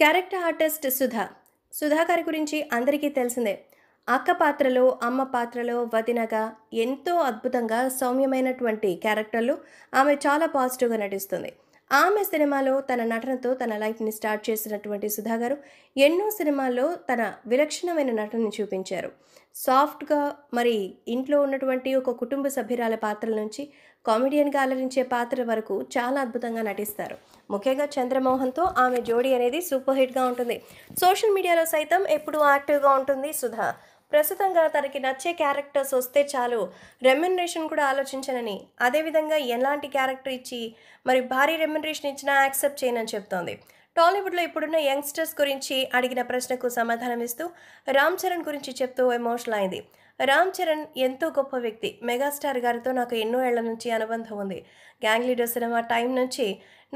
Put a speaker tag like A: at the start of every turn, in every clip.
A: character artist Sudha Sudhakar గురించి అందరికీ తెలిసిందే అక్క పాత్రలో అమ్మ పాత్రలో వదినగా ఎంతో అద్భుతంగా సౌమ్యమైనటువంటి క్యారెక్టర్లు ఆమె చాలా పాజిటివ్గా నటిస్తుంది ఆమె సినిమాలో తన నటనతో తన లైఫ్ని స్టార్ట్ చేసినటువంటి సుధా గారు ఎన్నో సినిమాల్లో తన విలక్షణమైన నటనని చూపించారు సాఫ్ట్గా మరి ఇంట్లో ఉన్నటువంటి ఒక కుటుంబ సభ్యురాల పాత్రల నుంచి కామెడియన్గా అలరించే పాత్ర వరకు చాలా అద్భుతంగా నటిస్తారు ముఖ్యంగా చంద్రమోహన్తో ఆమె జోడీ అనేది సూపర్ హిట్గా ఉంటుంది సోషల్ మీడియాలో సైతం ఎప్పుడూ యాక్టివ్గా ఉంటుంది సుధా ప్రస్తుతంగా తనకి నచ్చే క్యారెక్టర్స్ వస్తే చాలు రెమ్యునరేషన్ కూడా ఆలోచించనని అదేవిధంగా ఎలాంటి క్యారెక్టర్ ఇచ్చి మరి భారీ రెమ్యునరేషన్ ఇచ్చినా యాక్సెప్ట్ చేయనని చెప్తోంది టాలీవుడ్లో ఇప్పుడున్న యంగ్స్టర్స్ గురించి అడిగిన ప్రశ్నకు సమాధానం ఇస్తూ రామ్ చరణ్ గురించి చెప్తూ ఎమోషనల్ అయింది రామ్ చరణ్ ఎంతో గొప్ప వ్యక్తి మెగాస్టార్ గారితో నాకు ఎన్నో ఏళ్ల నుంచి అనుబంధం ఉంది గ్యాంగ్ లీడర్ సినిమా టైం నుంచి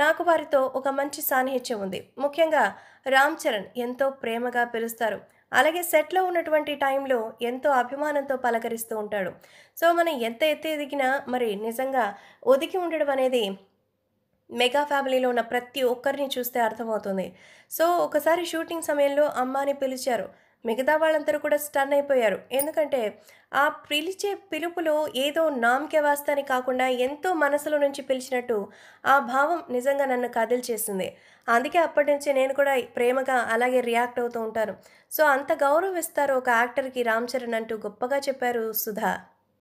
A: నాకు వారితో ఒక మంచి సాన్నిహిత్యం ఉంది ముఖ్యంగా రామ్ చరణ్ ఎంతో ప్రేమగా పిలుస్తారు అలాగే సెట్లో ఉన్నటువంటి టైంలో ఎంతో అభిమానంతో పలకరిస్తూ ఉంటాడు సో మనం ఎంత ఎత్తు ఎదిగినా మరి నిజంగా ఒదిగి ఉండడం అనేది మెగా ఫ్యామిలీలో ఉన్న ప్రతి ఒక్కరిని చూస్తే అర్థమవుతుంది సో ఒకసారి షూటింగ్ సమయంలో అమ్మాని పిలిచారు మిగతా వాళ్ళందరూ కూడా స్టన్ అయిపోయారు ఎందుకంటే ఆ పిలిచే పిలుపులో ఏదో నామకే వాస్తాని కాకుండా ఎంతో మనసులో నుంచి పిలిచినట్టు ఆ భావం నిజంగా నన్ను కదిల్చేసింది అందుకే అప్పటి నుంచి నేను కూడా ప్రేమగా అలాగే రియాక్ట్ అవుతూ ఉంటాను సో అంత గౌరవిస్తారు ఒక యాక్టర్కి రామ్ చరణ్ అంటూ గొప్పగా చెప్పారు సుధా